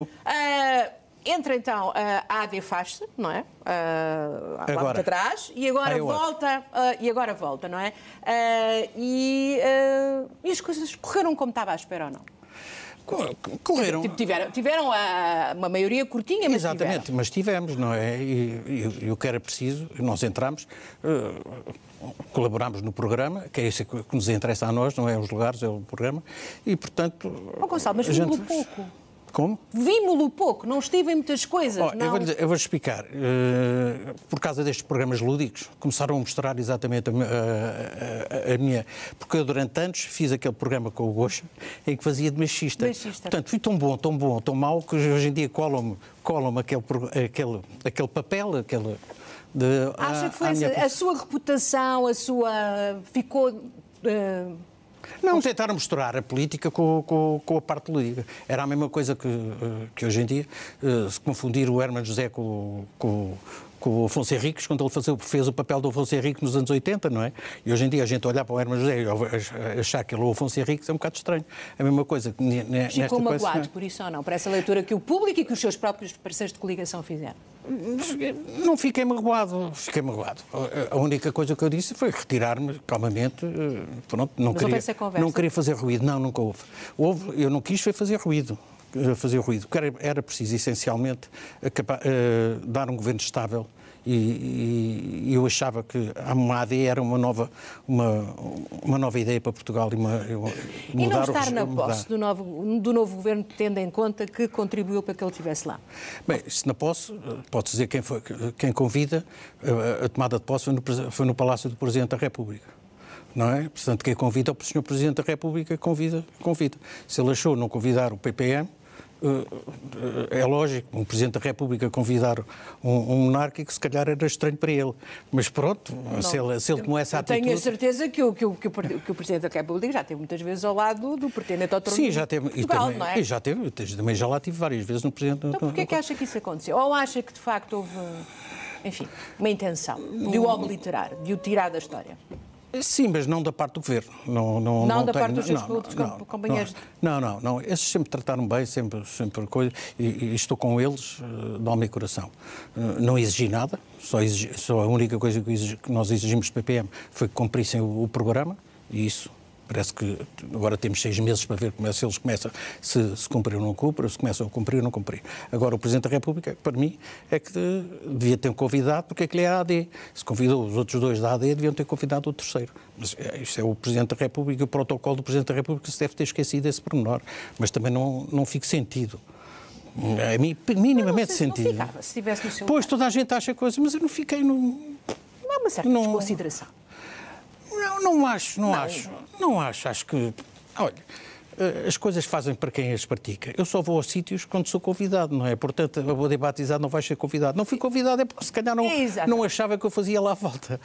Uh, entra então ah, a AD faz-se, não é? Uh, agora. Lá atrás, e agora Ai, volta, uh, e agora volta, não é? Uh, e, e, as coisas correram como estava à espera ou não? Correram. Tipo, tiveram, tiveram uma maioria curtinha, mas Exatamente, tiveram. mas tivemos, não é? E, o que era preciso, nós entramos, colaborámos no programa, que é isso que nos interessa a nós, não é os lugares, é o programa, e portanto... Oh, Gonçalo, mas gente... pouco. Como? Vimos-lo pouco, não estive em muitas coisas. Oh, não... Eu vou-lhe vou explicar. Uh, por causa destes programas lúdicos, começaram a mostrar exatamente a, a, a, a, minha. Porque eu, durante anos, fiz aquele programa com o Gosto em que fazia de machista. machista. Portanto, fui tão bom, tão bom, tão mau, que hoje em dia colam-me colam aquele, aquele, aquele papel, aquele. De, Acha que foi minha... a sua reputação, a sua. ficou. Uh não, Ou tentaram misturar a política com, com, com, a parte liga Era a mesma coisa que, eh, que hoje em dia, eh, se confundir o Herman José com, com com o Afonso Henriques, quando ele fazia, fez o papel do Afonso Henriques nos anos 80, não é? E hoje em dia a gente olhar para o Herman José e achar que ele é o Afonso Henriques é um bocado estranho. É a mesma coisa. Ficou é? magoado coisa, por isso ou não? Por essa leitura que o público e que os seus próprios parceiros de coligação fizeram? Não fiquei magoado, fiquei magoado. A única coisa que eu disse foi retirar-me calmamente, eh, pronto, não Mas queria, não queria fazer ruído, não, nunca houve. Houve, eu não quis foi fazer ruído fazer ruído. O que era preciso, essencialmente, eh, dar um governo estável e, e, eu achava que a MAD era uma nova, uma, uma nova ideia para Portugal e, uma, uma e não estar na posse do novo, do novo governo, tendo em conta que contribuiu para que ele estivesse lá? Bem, se na posse, pode dizer quem, foi, quem convida, eh, a tomada de posse foi no, foi no Palácio do Presidente da República. Não é? Portanto, quem convida, é o Sr. Presidente da República convida, convida. Se ele achou não convidar o PPM, eh, eh, é lógico, um Presidente da República convidar um, um monarca que se calhar era estranho para ele. Mas pronto, não, se ele, se ele tomou essa atitude... Tenho a certeza que o, que, o, que, o, Presidente da República já teve muitas vezes ao lado do pretendente ao Sim, já teve, Portugal, é? e também, é? já teve, também já lá tive várias vezes no Presidente... Então porquê é que acha que isso aconteceu? Ou acha que de facto houve, enfim, uma intenção de o hum. obliterar, de o tirar da história? Sim, mas não da parte do governo. Não, não, não, não da parte dos não, não, companheiros. Não, não, não. Esses sempre trataram bem, sempre, sempre coisa. E, e estou com eles eh, de alma e coração. Eh, não exigi nada, só, exigi, só a única coisa que, exigi, que nós exigimos do PPM foi que cumprissem o, o programa, e isso Parece que agora temos seis meses para ver como é, se eles começam, se, se ou não cumprir, se começam a cumprir ou não cumprir. Agora, o Presidente da República, para mim, é que devia ter convidado, porque é que ele é a AD. Se convidou os outros dois da AD, deviam ter convidado o terceiro. Mas é, isto é o Presidente da República, o protocolo do Presidente da República se deve ter esquecido esse pormenor. Mas também não, não fica sentido. É minimamente sentido. Ficava, se pois toda a gente acha coisa, mas eu não fiquei no. Não há uma certa não... desconsideração. Não acho, não, não, acho. Não acho. Acho que. Olha. Eh, as coisas fazem para quem as pratica. Eu só vou a sítios quando sou convidado, não é? Portanto, eu vou debatizar não vais ser convidado. Não fui convidado, é porque se calhar não, é, não achava que eu fazia lá a volta.